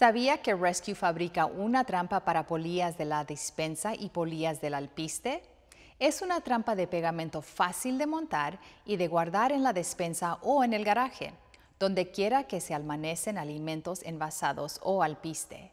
¿Sabía que Rescue fabrica una trampa para polillas de la despensa y polillas del alpiste? Es una trampa de pegamento fácil de montar y de guardar en la despensa o en el garaje, donde quiera que se almanecen alimentos envasados o alpiste.